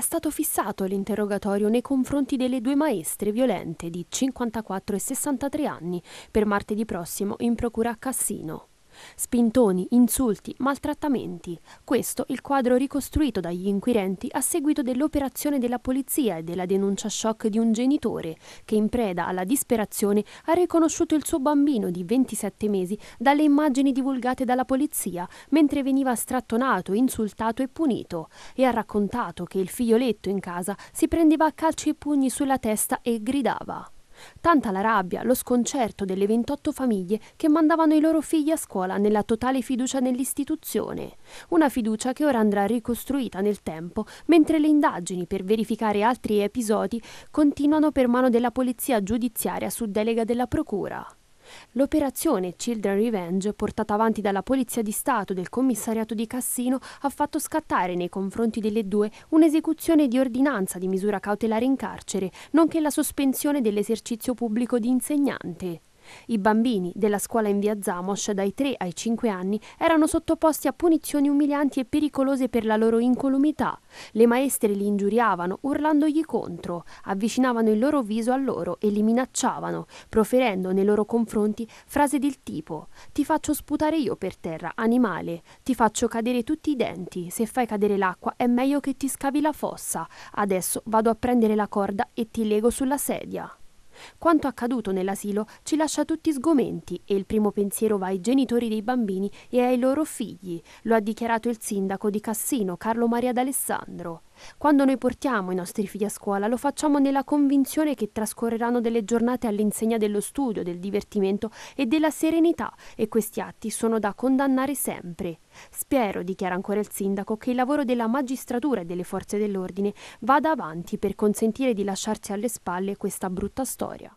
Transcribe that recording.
è stato fissato l'interrogatorio nei confronti delle due maestre violente di 54 e 63 anni per martedì prossimo in procura a Cassino. Spintoni, insulti, maltrattamenti. Questo il quadro ricostruito dagli inquirenti a seguito dell'operazione della polizia e della denuncia shock di un genitore che in preda alla disperazione ha riconosciuto il suo bambino di 27 mesi dalle immagini divulgate dalla polizia mentre veniva strattonato, insultato e punito e ha raccontato che il figlioletto in casa si prendeva a calci e pugni sulla testa e gridava. Tanta la rabbia, lo sconcerto delle 28 famiglie che mandavano i loro figli a scuola nella totale fiducia nell'istituzione. Una fiducia che ora andrà ricostruita nel tempo, mentre le indagini per verificare altri episodi continuano per mano della polizia giudiziaria su delega della Procura. L'operazione Children Revenge, portata avanti dalla Polizia di Stato del commissariato di Cassino, ha fatto scattare nei confronti delle due un'esecuzione di ordinanza di misura cautelare in carcere, nonché la sospensione dell'esercizio pubblico di insegnante. I bambini della scuola in via Zamos dai 3 ai 5 anni erano sottoposti a punizioni umilianti e pericolose per la loro incolumità. Le maestre li ingiuriavano urlandogli contro, avvicinavano il loro viso a loro e li minacciavano, proferendo nei loro confronti frasi del tipo «Ti faccio sputare io per terra, animale, ti faccio cadere tutti i denti, se fai cadere l'acqua è meglio che ti scavi la fossa, adesso vado a prendere la corda e ti lego sulla sedia». Quanto accaduto nell'asilo ci lascia tutti sgomenti e il primo pensiero va ai genitori dei bambini e ai loro figli, lo ha dichiarato il sindaco di Cassino Carlo Maria d'Alessandro. Quando noi portiamo i nostri figli a scuola lo facciamo nella convinzione che trascorreranno delle giornate all'insegna dello studio, del divertimento e della serenità e questi atti sono da condannare sempre. Spero, dichiara ancora il sindaco, che il lavoro della magistratura e delle forze dell'ordine vada avanti per consentire di lasciarsi alle spalle questa brutta storia.